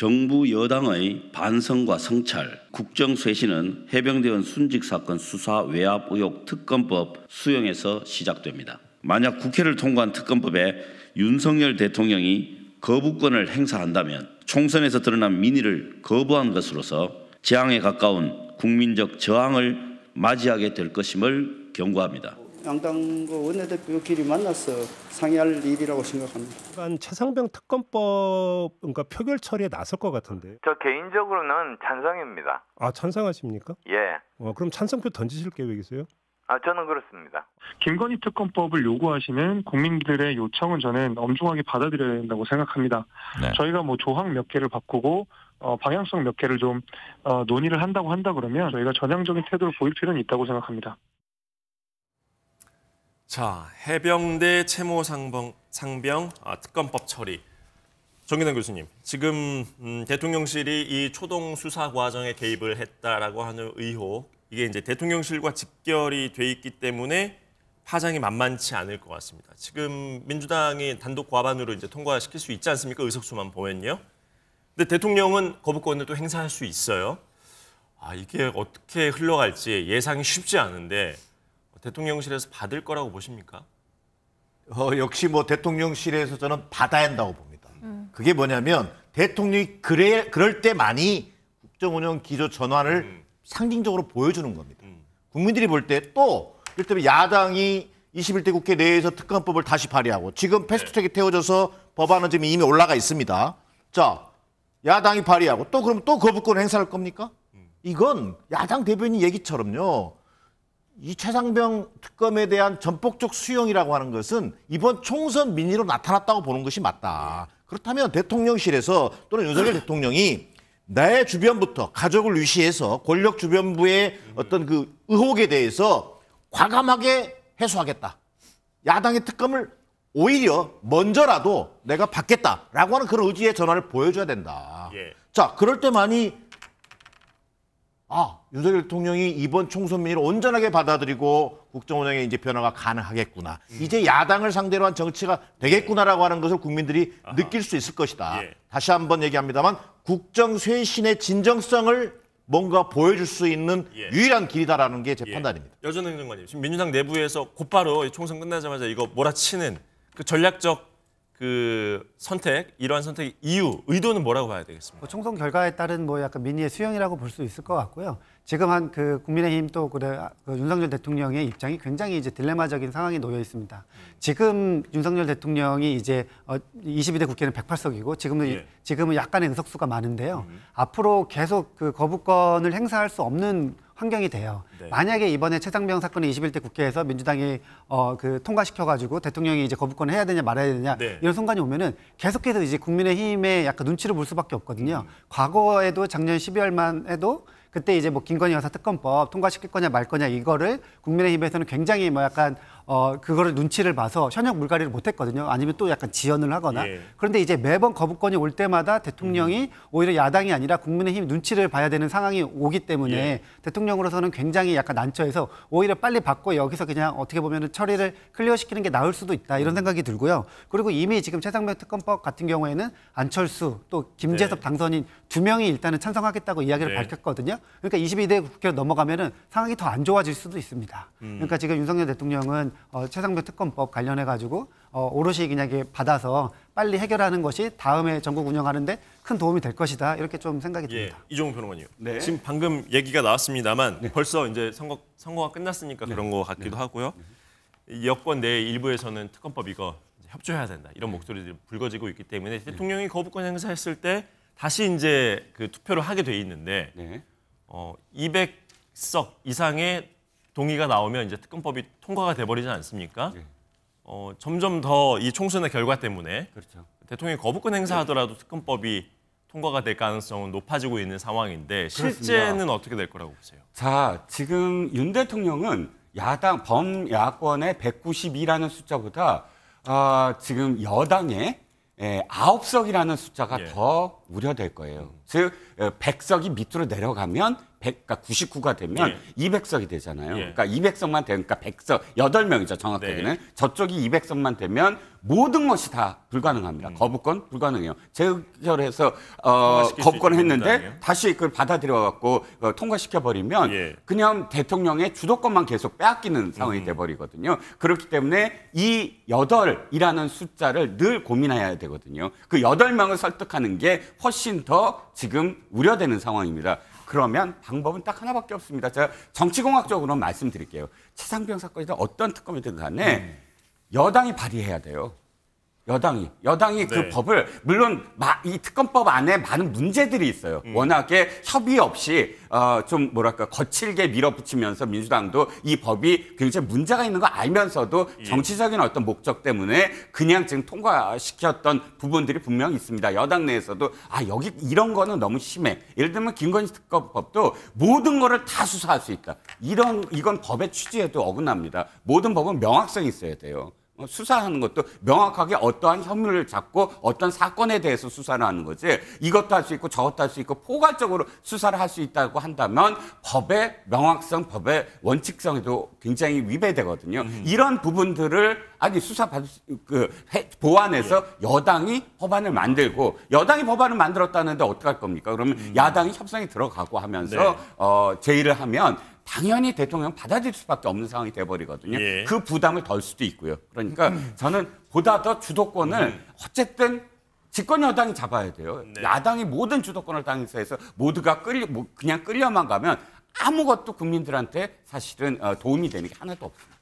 정부 여당의 반성과 성찰, 국정쇄신은 해병대원 순직 사건 수사 외압 의혹 특검법 수용에서 시작됩니다. 만약 국회를 통과한 특검법에 윤석열 대통령이 거부권을 행사한다면 총선에서 드러난 민의를 거부한 것으로서 재앙에 가까운 국민적 저항을 맞이하게 될 것임을 경고합니다. 양당과 원내대표끼리 만나서 상의할 일이라고 생각합니다. 일단 최상병 특검법 그러니까 표결 처리에 나설 것 같은데. 저 개인적으로는 찬성입니다. 아 찬성하십니까? 예. 어, 그럼 찬성표 던지실 계획이세요? 아 저는 그렇습니다. 김건희 특검법을 요구하시는 국민들의 요청은 저는 엄중하게 받아들여야 된다고 생각합니다. 네. 저희가 뭐 조항 몇 개를 바꾸고 어, 방향성 몇 개를 좀 어, 논의를 한다고 한다 그러면 저희가 전향적인 태도를 보일 필요는 있다고 생각합니다. 자, 해병대 채모 상병, 상병 아, 특검법 처리. 정기남 교수님, 지금 음, 대통령실이 이 초동 수사 과정에 개입을 했다라고 하는 의혹, 이게 이제 대통령실과 직결이 돼 있기 때문에 파장이 만만치 않을 것 같습니다. 지금 민주당이 단독 과반으로 이제 통과시킬 수 있지 않습니까? 의석수만 보면요. 근데 대통령은 거부권을 또 행사할 수 있어요. 아, 이게 어떻게 흘러갈지 예상이 쉽지 않은데 대통령실에서 받을 거라고 보십니까? 어, 역시 뭐 대통령실에서 저는 받아야 한다고 봅니다. 음. 그게 뭐냐면 대통령이 그래, 그럴 때만이 국정운영 기조 전환을 음. 상징적으로 보여주는 겁니다. 음. 국민들이 볼 때또 일단 야당이 21대 국회 내에서 특검법을 다시 발의하고 지금 네. 패스트트랙이 태워져서 법안은 지금 이미 올라가 있습니다. 자, 야당이 발의하고 또 그럼 또 거부권 행사할 겁니까? 음. 이건 야당 대변인 얘기처럼요. 이 최상병 특검에 대한 전폭적 수용이라고 하는 것은 이번 총선 민의로 나타났다고 보는 것이 맞다. 그렇다면 대통령실에서 또는 윤석열 대통령이 나의 주변부터 가족을 위시해서 권력 주변부의 어떤 그 의혹에 대해서 과감하게 해소하겠다. 야당의 특검을 오히려 먼저라도 내가 받겠다라고 하는 그런 의지의 전환을 보여줘야 된다. 예. 자, 그럴 때만이 아 윤석열 대통령이 이번 총선 민의를 온전하게 받아들이고 국정 운영에 이제 변화가 가능하겠구나. 음. 이제 야당을 상대로 한 정치가 되겠구나라고 하는 것을 국민들이 아하. 느낄 수 있을 것이다. 예. 다시 한번 얘기합니다만 국정 쇄신의 진정성을 뭔가 보여줄 수 있는 예. 유일한 길이다라는 게제 예. 판단입니다. 여전 행정관님, 지금 민주당 내부에서 곧바로 총선 끝나자마자 이거 몰아치는 그 전략적 그 선택, 이러한 선택 이유, 의도는 뭐라고 봐야 되겠습니까? 뭐 총선 결과에 따른 뭐 약간 민의 수용이라고 볼 수 있을 것 같고요. 지금 한 그 국민의힘 또 그래 그 윤석열 대통령의 입장이 굉장히 이제 딜레마적인 상황에 놓여 있습니다. 지금 윤석열 대통령이 이제 22대 어, 국회는 108석이고 지금은 예. 지금은 약간의 의석수가 많은데요. 음. 앞으로 계속 그 거부권을 행사할 수 없는 환경이 돼요. 네. 만약에 이번에 최상병 사건이 21대 국회에서 민주당이 어, 그 통과시켜가지고 대통령이 이제 거부권을 해야 되냐 말아야 되냐 네. 이런 순간이 오면은 계속해서 이제 국민의힘에 약간 눈치를 볼 수밖에 없거든요. 음. 과거에도 작년 12월만 해도 그때 이제 뭐 김건희 여사 특검법 통과시킬 거냐 말 거냐 이거를 국민의힘에서는 굉장히 뭐 약간 어, 그거를 눈치를 봐서 현역 물갈이를 못했거든요. 아니면 또 약간 지연을 하거나. 예. 그런데 이제 매번 거부권이 올 때마다 대통령이 음. 오히려 야당이 아니라 국민의힘 눈치를 봐야 되는 상황이 오기 때문에 예. 대통령으로서는 굉장히 약간 난처해서 오히려 빨리 받고 여기서 그냥 어떻게 보면 처리를 클리어시키는 게 나을 수도 있다 이런 음. 생각이 들고요. 그리고 이미 지금 최상병 특검법 같은 경우에는 안철수 또 김재섭 네. 당선인 두 명이 일단은 찬성하겠다고 이야기를 네. 밝혔거든요. 그러니까 22대 국회로 넘어가면은 상황이 더 안 좋아질 수도 있습니다. 음. 그러니까 지금 윤석열 대통령은 어, 최상병 특검법 관련해 가지고 어, 오롯이 그냥 이게 받아서 빨리 해결하는 것이 다음에 전국 운영하는데 큰 도움이 될 것이다 이렇게 좀 생각이 예, 듭니다. 이종훈 변호관님. 네. 지금 방금 얘기가 나왔습니다만 네. 벌써 이제 선거 선거가 끝났으니까 네. 그런 것 같기도 네. 하고요. 여권 내 일부에서는 특검법 이거 협조해야 된다 이런 목소리들이 불거지고 있기 때문에 네. 대통령이 거부권 행사했을 때 다시 이제 그 투표를 하게 돼 있는데 네. 어, 200석 이상의 동의가 나오면 이제 특검법이 통과가 돼버리지 않습니까? 네. 어, 점점 더 이 총선의 결과 때문에 그렇죠. 대통령이 거부권 행사하더라도 특검법이 통과가 될 가능성은 높아지고 있는 상황인데 그렇습니다. 어떻게 될 거라고 보세요? 자, 지금 윤 대통령은 야당 범야권의 192라는 숫자보다 어, 지금 여당의 9석이라는 예, 숫자가 예. 더 우려될 거예요. 즉 100석이 어, 밑으로 내려가면 100, 그러니까 99가 되면 예. 200석이 되잖아요. 예. 그러니까 200석만 되니까 그러니까 100석 8명이죠 정확하게는 네. 저쪽이 200석만 되면 모든 것이 다 불가능합니다. 음. 거부권 불가능해요. 재결해서 어, 거부권 했는데 다시 그걸 받아들여 갖고 어, 통과시켜 버리면 예. 그냥 대통령의 주도권만 계속 빼앗기는 상황이 음. 돼 버리거든요. 그렇기 때문에 이 8이라는 숫자를 늘 고민해야 되거든요. 그 8명을 설득하는 게 훨씬 더 지금 우려되는 상황입니다. 그러면 방법은 딱 하나밖에 없습니다. 제가 정치공학적으로 말씀드릴게요. 최상병 사건이든 어떤 특검이든 간에 음. 여당이 발의해야 돼요. 여당이 여당이 그 네. 그 법을 물론 이 특검법 안에 많은 문제들이 있어요. 음. 워낙에 협의 없이 어, 좀 뭐랄까 거칠게 밀어붙이면서 민주당도 이 법이 굉장히 문제가 있는 거 알면서도 예. 정치적인 어떤 목적 때문에 그냥 지금 통과시켰던 부분들이 분명히 있습니다. 여당 내에서도 아 여기 이런 거는 너무 심해. 예를 들면 김건희 특검법도 모든 거를 다 수사할 수 있다. 이런 이건 법의 취지에도 어긋납니다. 모든 법은 명확성이 있어야 돼요. 어, 수사하는 것도 명확하게 어떠한 혐의를 잡고 어떤 사건에 대해서 수사를 하는 거지 이것도 할 수 있고 저것도 할 수 있고 포괄적으로 수사를 할 수 있다고 한다면 법의 명확성, 법의 원칙성에도 굉장히 위배되거든요. 음. 이런 부분들을 아니 수사 받을 그 보완해서 예. 여당이 법안을 만들고 여당이 법안을 만들었다는데 어떻게 할 겁니까? 그러면 음. 야당이 협상에 들어가고 하면서 네. 어 제의를 하면 당연히 대통령 받아들일 수밖에 없는 상황이 돼버리거든요. 예. 그 부담을 덜 수도 있고요. 그러니까 저는 보다 더 주도권을 음. 어쨌든 집권 여당이 잡아야 돼요. 네. 야당이 모든 주도권을 당해서 모두가 끌려 뭐 그냥 끌려만 가면 아무것도 국민들한테 사실은 어, 도움이 되는 게 하나도 없습니다.